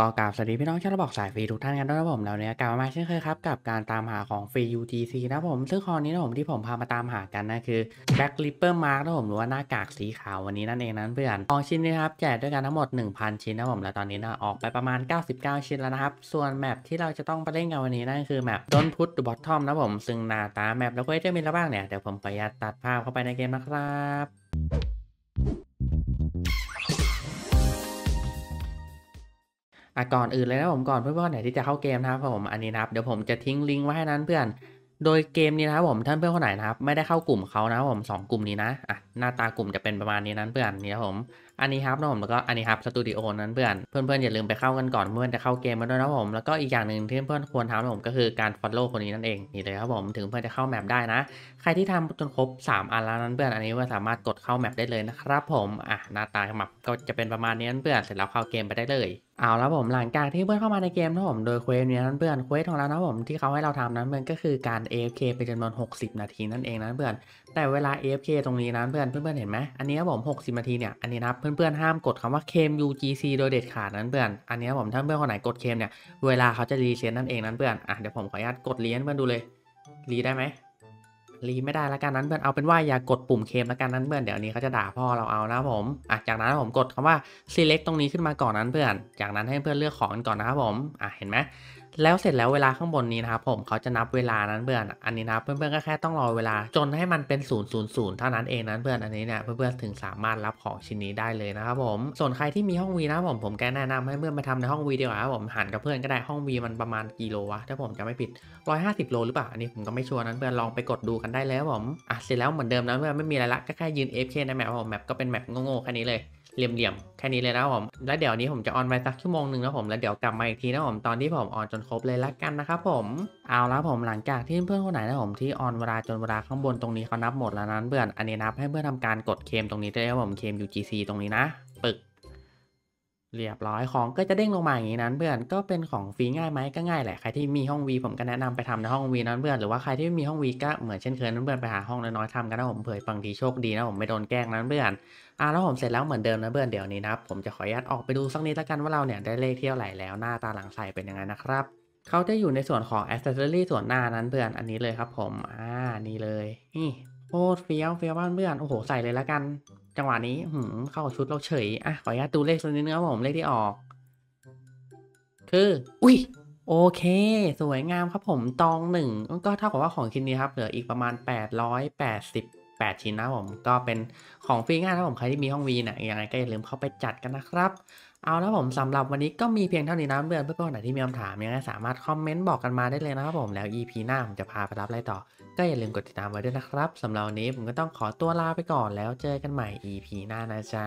ก็กราบสวัสดี พี่น้องชาวระบอกสายฟรีทุกท่านกันด้วยนะผมแล้วเนี่ยกลับมาเช่นเคยครับกับการตามหาของฟรี UTC นะผมซึ่งคราวนี้นะผมที่ผมพามาตามหากันนะคือ Black Ripper Mark นะผมหรือว่าหน้ากากสีขาววันนี้นั่นเองนั้นเพื่อนของชิ้นนี้ครับ แจกด้วยกันทั้งหมด 1,000 ชิ้นนะผม และตอนนี้นะออกไปประมาณ 99 ชิ้นแล้วนะครับ ส่วนแมปที่เราจะต้องไปเล่นกันวันนี้นั่นคือแมปต้นพุทธบอททอมนะผมซึ่งหน้าตาแมปแล้วก็จะมีอะไรบ้างเนี่ยเดี๋ยวผมขออนุญาตตัดภาพเข้าไปในเกมนะครับอ่ะก่อนอื่นเลยนะผมก่อนเพื่อนๆไหนที่จะเข้าเกมนะครับผมอันนี้นะครับเดี๋ยวผมจะทิ้งลิงก์ไว้ให้นั้นเพื่อน โดยเกมนี้นะครับผมท่านเพื่อนคนไหนนะครับไม่ได้เข้ากลุ่มเขานะผมสองกลุ่มนี้นะอ่ะหน้าตากลุ่มจะเป็นประมาณนี้นั้นเพื่อนนี่ครับผมอันนี้ครับนะผมแล้วก็อันนี้ครับสตูดิโอนั้นเพื่อนเพื่อนๆอย่าลืมไปเข้ากันก่อนเพื่อนจะเข้าเกมมาด้วยนะผมแล้วก็อีกอย่างหนึ่งที่เพื่อนควรทำนะผมก็คือการฟอลโล่คนนี้นั่นเองนี่เลยครับผมถึงเพื่อนจะเข้าแมปได้นะ ใครที่ทำจนครบ3อันแล้วนั้นเพื่อนอันนี้ว่าสามารถกดเข้าแมปได้เลยนะครับผมอ่ะหน้าตาแมปก็จะเป็นประมาณนี้นั้นเพื่อนเสร็จแล้วเข้าเกมไปได้เลย เอาแล้วผมหลังจากที่เพื่อนเข้ามาในเกมนะผมโดยเควสนี้นั้นเพื่อนเควสของเรานะผมที่เขาให้เราทำนั้นเพื่อนก็คือการ AFK เป็นจำนวน 60 นาทีนั่นเองนั้นเพื่อน แต่เวลา AFK ตรงนี้นั้นเพื่อนเพื่อนๆเห็นไหมอันนี้ผม 60 นาทีเนี่ย อันนี้นะ เพื่อนๆห้ามกดคำว่าเคม UGC โดยเด็ดขาดนั้นเพื่อน อันนี้ผมถ้าเพื่อนคนไหนกดเคมเนี่ย เวลาเขาจะรีเซ็ตนั่นเองนั้นเพื่อน อ่ะ เดี๋ยวผมขออนุญาตกดรีให้เพื่อนดูเลย รีได้ไหม รีไม่ได้แล้วกันนั้นเพื่อน เอาเป็นว่าอย่ากดปุ่มเคมแล้วกันนั้นเพื่อน เดี๋ยวนี้เขาจะด่าพ่อเราเอานะผม อ่ะ จากนั้นผมกดคำว่า select ตรงนี้ขึ้นมาก่อนนั้นเพื่อน จากนั้นให้เพื่อนเลือกของกันก่อนนะครับผม อ่ะ เห็นไหมแล้วเสร็จแล้วเวลาข้างบนนี้นะครับผมเขาจะนับเวลานั้นเพื่อนอันนี้นะเพื่อนๆก็แค่ต้องรอเวลาจนให้มันเป็น0ูนย์ศเท่านั้นเองนั้นเพื่อนอันนี้เนี่ยเพื่อนๆถึงสามารถรับของชิ้นนี้ได้เลยนะครับผม ส่วนใครที่มีห้องวีนะผมผมแกแนะนำให้เพื่อนไปทำในห้องวีดีกว่าครับผมหันกับเพื่อนก็ได้ห้องวีมันประมาณกี่โลวะถ้าผมจะไม่ผิด150โลหรือเปล่าอันนี้ผมก็ไม่ชัวร์นั้นเพื่อนลองไปกดดูกันได้แล้วผมอ่ะเสร็จแล้วเหมือนเดิมนะเพื่อนไม่มีอะไรละก็แค่ยืนฟเคในแมปผมแมปก็เป็นแมปโง่ๆแค่นี้เลยเหลี่ยมๆแค่นี้เลยนะผมแล้วเดี๋ยวนี้ผมจะออนไปสักชั่วโมงหนึ่งนะผมแล้วเดี๋ยวกลับมาอีกทีนะผมตอนที่ผมออนจนครบเลยละกันนะครับผมเอาละผมหลังจากที่เพื่อนคนไหนนะผมที่ออนเวลาจนเวลาข้างบนตรงนี้เขานับหมดแล้วนั้นเบื่อนอันนี้นับให้เพื่อนทำการกดเคมตรงนี้ได้ครับผมเคม UGC ตรงนี้นะ ปึกเรียบร้อยของก็จะเด้งลงมาอย่างนี้นั้นเพื่อนก็เป็นของฟรีง่ายไหมก็ง่ายแหละใครที่มีห้องวีผมก็แนะนำไปทำในห้องวีนั้นเพื่อน หรือว่าใครที่ไม่มีห้องวีก็ เหมือนเช่นเคยนั้นเพื่อนไปหาห้องน้อยๆทำกัน นะผมเผยฟับางทีโชคดีนะผมไม่โดนแกล้งนั้นเพื่อนอ่าแล้วผมเสร็จแล้วเหมือนเดิมนะเพื่อนเดี๋ยวนี้นะครับผมจะขออนุญาตออกไปดูสักนิดละกันว่าเราเนี่ยได้เลขเที่ยวไหลแล้วหน้าตาหลังใส่เป็นยังไงนะครับเขาจะอยู่ในส่วนของอสเซสซอรี่ส่วนหน้านั้นเพื่อนอันนี้เลยครับผมอ่านี่เลยนี่โอ้เฟี้ยวเฟี้ยวบ้านเพื่อนโอ้โหใส่เลยละกันจังหวะนี้หืมเข้าชุดเราเฉยอ่ะขออนุญาตดูเลขสักนิดนึงครับผมเลขที่ออก คืออุ้ยโอเคสวยงามครับผมตองหนึ่ง ก็เท่ากับว่าของชิ้นนี้ครับ เหลืออีกประมาณ 8 8 8 ชิ้นนะผม ก็เป็นของฟรีง่ายนะผมใครที่มีห้องวีนะยังไงก็อย่าลืมเข้าไปจัดกันนะครับ เอาแล้วผมสำหรับวันนี้ก็มีเพียงเท่านี้นะเพื่อนเพื่อนๆไหนที่มีคำถามยังไงสามารถคอมเมนต์บอกกันมาได้เลยนะครับผมแล้ว EP หน้าผมจะพาไปรับไล่ต่อก็อย่าลืมกดติดตามไว้ด้วยนะครับ สำหรับวันนี้ผมก็ต้องขอตัวลาไปก่อนแล้วเจอกันใหม่ EP หน้านะจ๊ะ